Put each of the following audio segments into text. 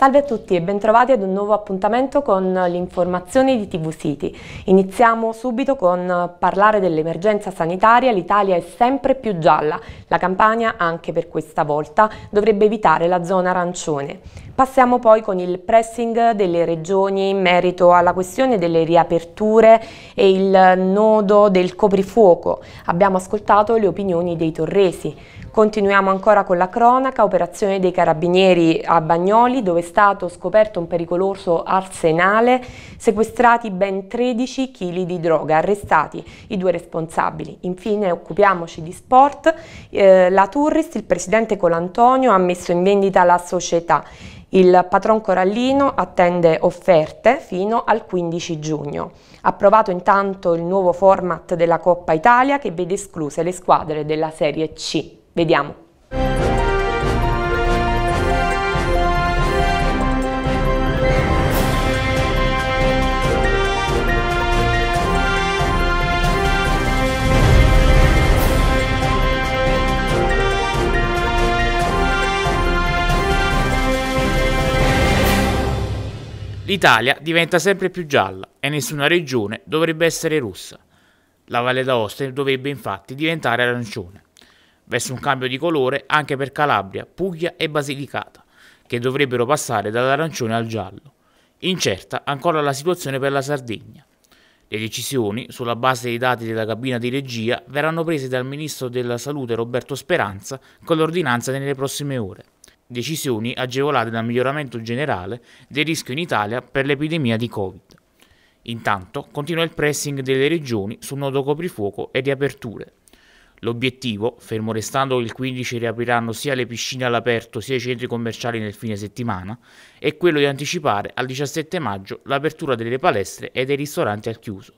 Salve a tutti e bentrovati ad un nuovo appuntamento con l'informazione di TV City. Iniziamo subito con parlare dell'emergenza sanitaria, l'Italia è sempre più gialla, la Campania anche per questa volta dovrebbe evitare la zona arancione. Passiamo poi con il pressing delle regioni in merito alla questione delle riaperture e il nodo del coprifuoco. Abbiamo ascoltato le opinioni dei torresi. Continuiamo ancora con la cronaca, operazione dei carabinieri a Bagnoli dove è stato scoperto un pericoloso arsenale, sequestrati ben 13 kg di droga, arrestati i due responsabili. Infine occupiamoci di sport, eh, la Tourist, il presidente Colantonio ha messo in vendita la società. Il patron corallino attende offerte fino al 15 giugno. Approvato intanto il nuovo format della Coppa Italia che vede escluse le squadre della Serie C. Vediamo. L'Italia diventa sempre più gialla e nessuna regione dovrebbe essere rossa. La Valle d'Aosta dovrebbe infatti diventare arancione. Verso un cambio di colore anche per Calabria, Puglia e Basilicata, che dovrebbero passare dall'arancione al giallo. Incerta ancora la situazione per la Sardegna. Le decisioni, sulla base dei dati della cabina di regia, verranno prese dal Ministro della Salute Roberto Speranza con l'ordinanza nelle prossime ore decisioni agevolate dal miglioramento generale del rischio in Italia per l'epidemia di Covid. Intanto continua il pressing delle regioni sul nodo coprifuoco e riaperture. L'obiettivo, fermo restando che il 15 riapriranno sia le piscine all'aperto sia i centri commerciali nel fine settimana, è quello di anticipare al 17 maggio l'apertura delle palestre e dei ristoranti al chiuso,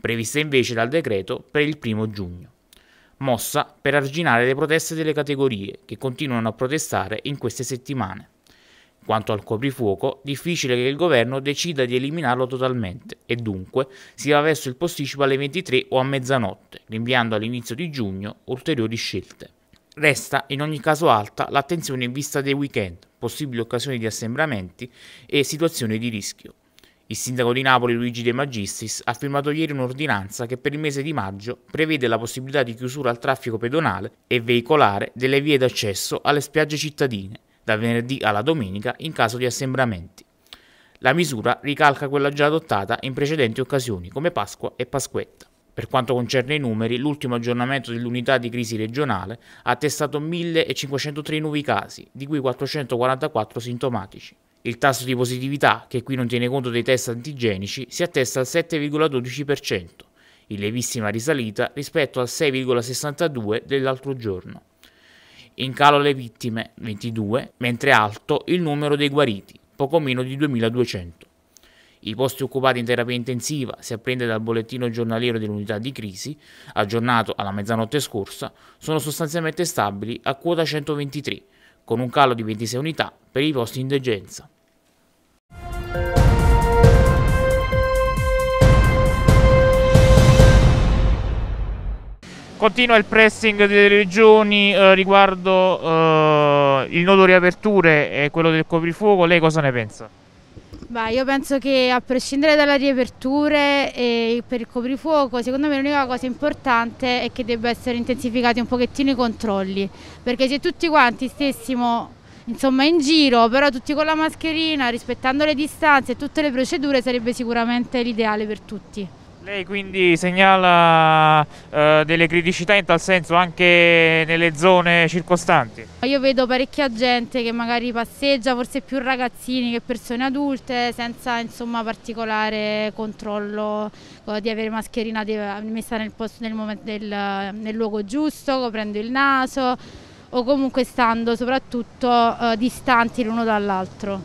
prevista invece dal decreto per il 1 giugno mossa per arginare le proteste delle categorie che continuano a protestare in queste settimane. Quanto al coprifuoco, difficile che il governo decida di eliminarlo totalmente e dunque si va verso il posticipo alle 23 o a mezzanotte, rinviando all'inizio di giugno ulteriori scelte. Resta in ogni caso alta l'attenzione in vista dei weekend, possibili occasioni di assembramenti e situazioni di rischio. Il sindaco di Napoli Luigi De Magistris ha firmato ieri un'ordinanza che per il mese di maggio prevede la possibilità di chiusura al traffico pedonale e veicolare delle vie d'accesso alle spiagge cittadine, dal venerdì alla domenica in caso di assembramenti. La misura ricalca quella già adottata in precedenti occasioni come Pasqua e Pasquetta. Per quanto concerne i numeri, l'ultimo aggiornamento dell'unità di crisi regionale ha attestato 1.503 nuovi casi, di cui 444 sintomatici. Il tasso di positività, che qui non tiene conto dei test antigenici, si attesta al 7,12%, in lievissima risalita rispetto al 6,62% dell'altro giorno. In calo le vittime, 22, mentre alto il numero dei guariti, poco meno di 2200. I posti occupati in terapia intensiva, si apprende dal bollettino giornaliero dell'unità di crisi, aggiornato alla mezzanotte scorsa, sono sostanzialmente stabili a quota 123, con un calo di 26 unità per i posti in degenza. Continua il pressing delle regioni eh, riguardo eh, il nodo riaperture e quello del coprifuoco, lei cosa ne pensa? Beh, io penso che a prescindere dalle riaperture e per il coprifuoco, secondo me l'unica cosa importante è che debba essere intensificati un pochettino i controlli, perché se tutti quanti stessimo insomma in giro, però tutti con la mascherina, rispettando le distanze e tutte le procedure sarebbe sicuramente l'ideale per tutti. Lei quindi segnala eh, delle criticità in tal senso anche nelle zone circostanti? Io vedo parecchia gente che magari passeggia, forse più ragazzini che persone adulte, senza insomma, particolare controllo eh, di avere mascherina eh, messa nel, posto, nel, momento, nel, eh, nel luogo giusto, coprendo il naso o comunque stando soprattutto eh, distanti l'uno dall'altro.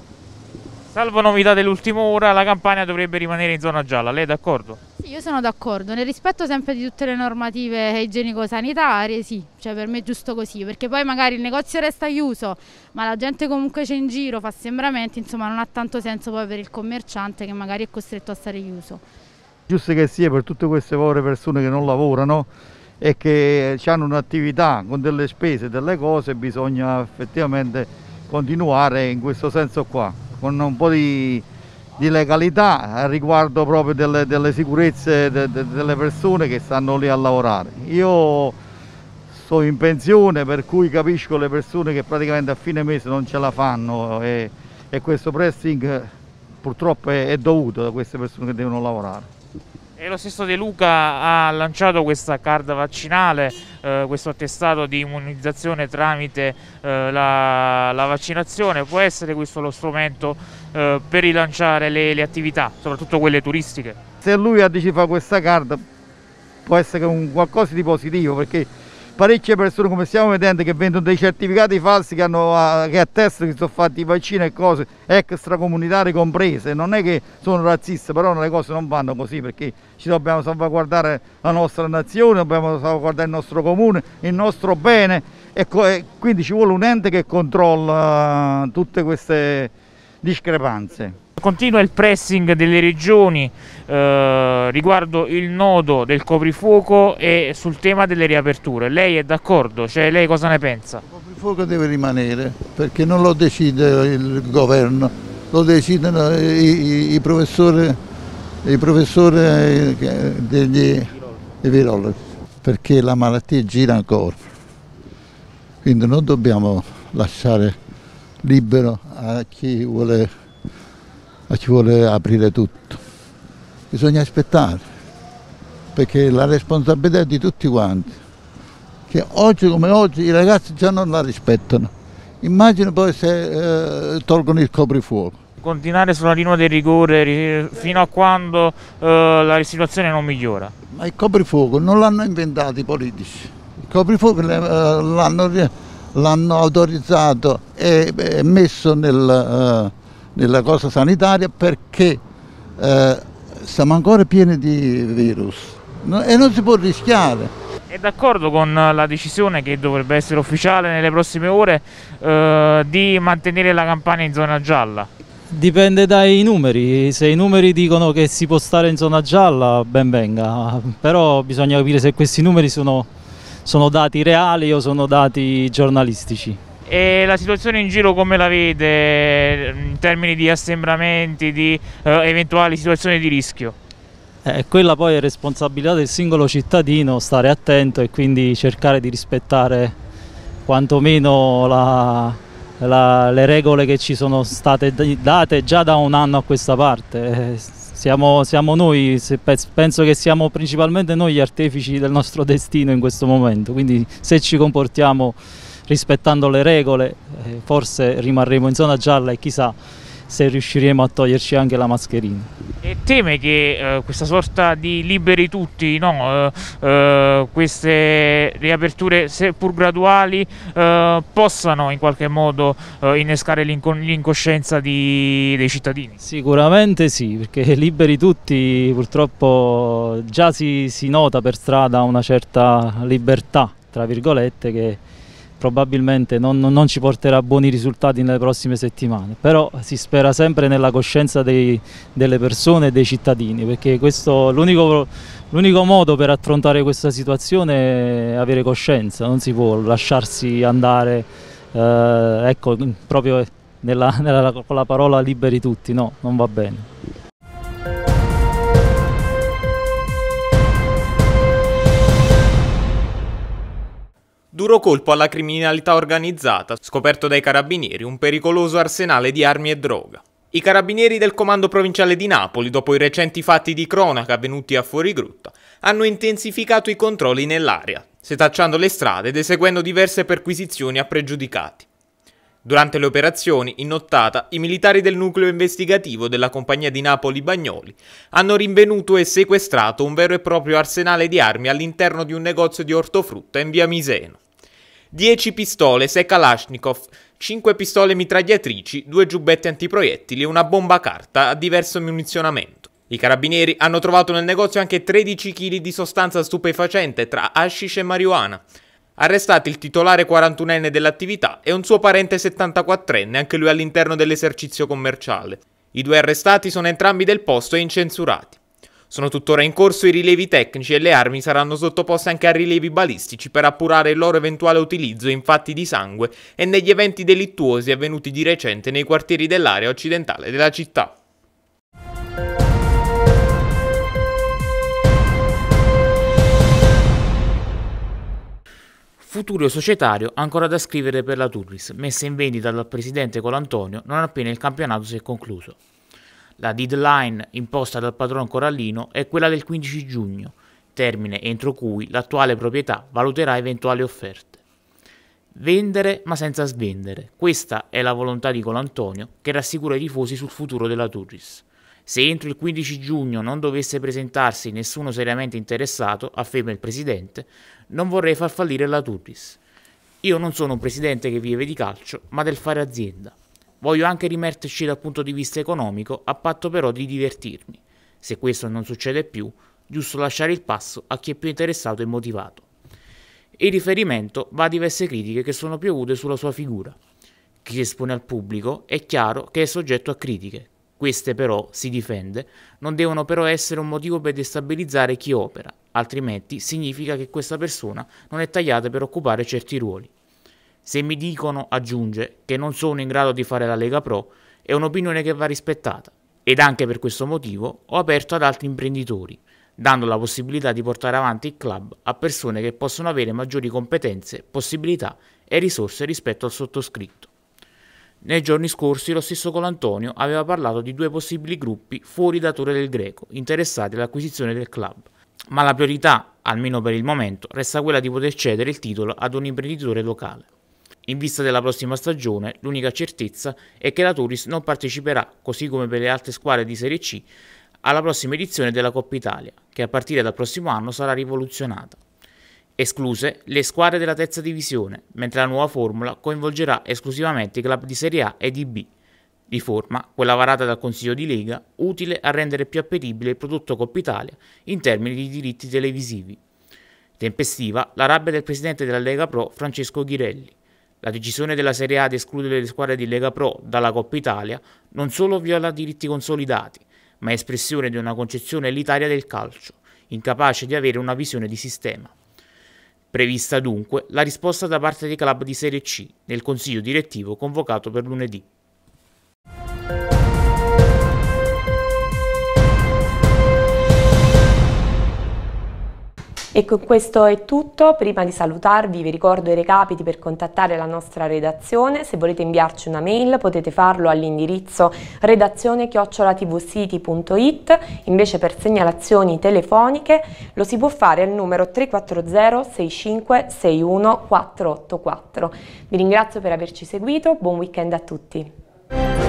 Salvo novità dell'ultima ora, la campagna dovrebbe rimanere in zona gialla, lei è d'accordo? Sì, io sono d'accordo, nel rispetto sempre di tutte le normative igienico-sanitarie, sì, cioè per me è giusto così, perché poi magari il negozio resta chiuso, ma la gente comunque c'è in giro, fa sembramenti, insomma non ha tanto senso poi per il commerciante che magari è costretto a stare chiuso. Giusto che sia per tutte queste povere persone che non lavorano e che hanno un'attività con delle spese, delle cose, bisogna effettivamente continuare in questo senso qua, con un po' di di legalità riguardo proprio delle, delle sicurezze de, de, delle persone che stanno lì a lavorare. Io sono in pensione per cui capisco le persone che praticamente a fine mese non ce la fanno e, e questo pressing purtroppo è, è dovuto da queste persone che devono lavorare. E lo stesso De Luca ha lanciato questa card vaccinale, eh, questo attestato di immunizzazione tramite eh, la, la, vaccinazione. Può essere questo lo strumento eh, per rilanciare le, le, attività, soprattutto quelle turistiche. Se lui fa questa carta può essere un qualcosa di positivo perché parecchie persone come stiamo vedendo che vendono dei certificati falsi che, hanno, ah, che attestano che sono fatti i vaccini e cose extracomunitarie comprese non è che sono razziste però le cose non vanno così perché ci dobbiamo salvaguardare la nostra nazione dobbiamo salvaguardare il nostro comune il nostro bene e quindi ci vuole un ente che controlla eh, tutte queste discrepanze. Continua il pressing delle regioni eh, riguardo il nodo del coprifuoco e sul tema delle riaperture. Lei è d'accordo? Cioè, lei cosa ne pensa? Il coprifuoco deve rimanere perché non lo decide il governo, lo decidono i, i, i professori, i professori eh, degli i virologi perché la malattia gira ancora. Quindi non dobbiamo lasciare libero a chi vuole, a chi vuole aprire tutto. Bisogna aspettare, perché la responsabilità è di tutti quanti, che oggi come oggi i ragazzi già non la rispettano. Immagino poi se eh, tolgono il coprifuoco continuare sulla linea dei rigore fino a quando eh, la situazione non migliora. Ma il coprifuoco non l'hanno inventato i politici, il coprifuoco eh, l'hanno l'hanno autorizzato e, messo nel, uh, nella cosa sanitaria perché uh, siamo ancora pieni di virus no? e non si può rischiare. È d'accordo con la decisione che dovrebbe essere ufficiale nelle prossime ore eh, di mantenere la campagna in zona gialla? Dipende dai numeri, se i numeri dicono che si può stare in zona gialla ben venga, però bisogna capire se questi numeri sono sono dati reali o sono dati giornalistici. E la situazione in giro come la vede in termini di assembramenti, di eh, eventuali situazioni di rischio? Eh, quella poi è responsabilità del singolo cittadino stare attento e quindi cercare di rispettare quantomeno la, la, le regole che ci sono state date già da un anno a questa parte. Eh, siamo, siamo noi, penso che siamo principalmente noi gli artefici del nostro destino in questo momento, quindi se ci comportiamo rispettando le regole eh, forse rimarremo in zona gialla e chissà se riusciremo a toglierci anche la mascherina. E teme che eh, questa sorta di liberi tutti, no? eh, eh, queste riaperture seppur graduali eh, possano in qualche modo eh, innescare l'incoscienza dei cittadini? Sicuramente sì, perché liberi tutti purtroppo già si, si nota per strada una certa libertà, tra virgolette, che probabilmente non, non, ci porterà buoni risultati nelle prossime settimane, però si spera sempre nella coscienza dei, delle persone e dei cittadini, perché questo, l'unico, modo per affrontare questa situazione è avere coscienza, non si può lasciarsi andare, eh, ecco, proprio nella, nella, con la parola liberi tutti, no, non va bene. duro colpo alla criminalità organizzata, scoperto dai carabinieri un pericoloso arsenale di armi e droga. I carabinieri del comando provinciale di Napoli, dopo i recenti fatti di cronaca avvenuti a Fuorigrutta, hanno intensificato i controlli nell'area, setacciando le strade ed eseguendo diverse perquisizioni a pregiudicati. Durante le operazioni, in nottata, i militari del nucleo investigativo della compagnia di Napoli Bagnoli hanno rinvenuto e sequestrato un vero e proprio arsenale di armi all'interno di un negozio di ortofrutta in via Miseno. 10 pistole, 6 Kalashnikov, 5 pistole mitragliatrici, 2 giubbette antiproiettili e una bomba carta a diverso munizionamento. I carabinieri hanno trovato nel negozio anche 13 kg di sostanza stupefacente tra hashish e marijuana. Arrestati il titolare 41enne dell'attività e un suo parente 74enne, anche lui all'interno dell'esercizio commerciale. I due arrestati sono entrambi del posto e incensurati. Sono tuttora in corso i rilevi tecnici e le armi saranno sottoposte anche a rilevi balistici per appurare il loro eventuale utilizzo in fatti di sangue e negli eventi delittuosi avvenuti di recente nei quartieri dell'area occidentale della città. Futuro societario ancora da scrivere per la Turris, messa in vendita dal presidente Colantonio non appena il campionato si è concluso. La deadline imposta dal padrone Corallino è quella del 15 giugno, termine entro cui l'attuale proprietà valuterà eventuali offerte. Vendere ma senza svendere, questa è la volontà di Colantonio che rassicura i tifosi sul futuro della Turris. Se entro il 15 giugno non dovesse presentarsi nessuno seriamente interessato, afferma il presidente, non vorrei far fallire la Turris. Io non sono un presidente che vive di calcio, ma del fare azienda. Voglio anche rimetterci dal punto di vista economico, a patto però di divertirmi. Se questo non succede più, giusto lasciare il passo a chi è più interessato e motivato. Il riferimento va a diverse critiche che sono piovute sulla sua figura. Chi si espone al pubblico è chiaro che è soggetto a critiche. Queste però, si difende, non devono però essere un motivo per destabilizzare chi opera, altrimenti significa che questa persona non è tagliata per occupare certi ruoli. Se mi dicono, aggiunge, che non sono in grado di fare la Lega Pro, è un'opinione che va rispettata. Ed anche per questo motivo ho aperto ad altri imprenditori, dando la possibilità di portare avanti il club a persone che possono avere maggiori competenze, possibilità e risorse rispetto al sottoscritto. Nei giorni scorsi lo stesso Colantonio aveva parlato di due possibili gruppi fuori da Torre del Greco interessati all'acquisizione del club, ma la priorità, almeno per il momento, resta quella di poter cedere il titolo ad un imprenditore locale. In vista della prossima stagione, l'unica certezza è che la Turis non parteciperà, così come per le altre squadre di Serie C, alla prossima edizione della Coppa Italia, che a partire dal prossimo anno sarà rivoluzionata. Escluse le squadre della terza divisione, mentre la nuova formula coinvolgerà esclusivamente i club di Serie A e di B. Riforma, quella varata dal Consiglio di Lega, utile a rendere più appetibile il prodotto Coppa Italia in termini di diritti televisivi. Tempestiva la rabbia del presidente della Lega Pro Francesco Ghirelli. La decisione della Serie A di escludere le squadre di Lega Pro dalla Coppa Italia non solo viola diritti consolidati, ma è espressione di una concezione elitaria del calcio, incapace di avere una visione di sistema. Prevista dunque la risposta da parte dei club di Serie C nel consiglio direttivo convocato per lunedì. E con questo è tutto, prima di salutarvi vi ricordo i recapiti per contattare la nostra redazione, se volete inviarci una mail potete farlo all'indirizzo redazione chiocciolatvsiti.it, invece per segnalazioni telefoniche lo si può fare al numero 340 65 61 484. Vi ringrazio per averci seguito, buon weekend a tutti.